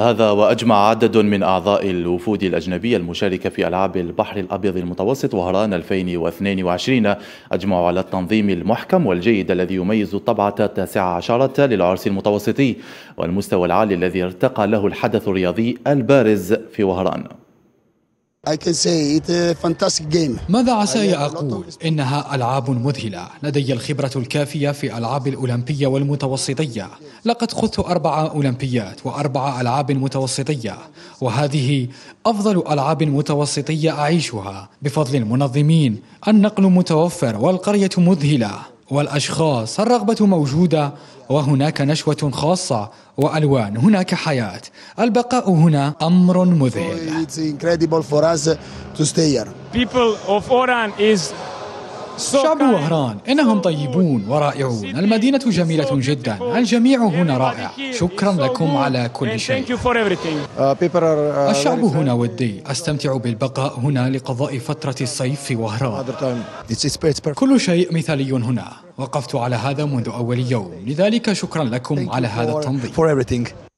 هذا وأجمع عدد من أعضاء الوفود الأجنبية المشاركة في ألعاب البحر الأبيض المتوسط وهران 2022 أجمعوا على التنظيم المحكم والجيد الذي يميز الطبعة التاسعة عشرة للعرس المتوسطي والمستوى العالي الذي ارتقى له الحدث الرياضي البارز في وهران Uh, ماذا عسى أقول؟ إنها ألعاب مذهلة لدي الخبرة الكافية في ألعاب الأولمبية والمتوسطية لقد خذت أربع أولمبيات وأربع ألعاب متوسطية وهذه أفضل ألعاب متوسطية أعيشها بفضل المنظمين النقل متوفر والقرية مذهلة والأشخاص الرغبة موجودة وهناك نشوة خاصة وألوان هناك حياة البقاء هنا أمر مذهل شعب وهران إنهم طيبون ورائعون المدينة جميلة جدا الجميع هنا رائع شكرا لكم على كل شيء uh, uh, الشعب هنا ودي أستمتع بالبقاء هنا لقضاء فترة الصيف في وهران كل شيء مثالي هنا وقفت على هذا منذ أول يوم لذلك شكرا لكم على هذا التنظيم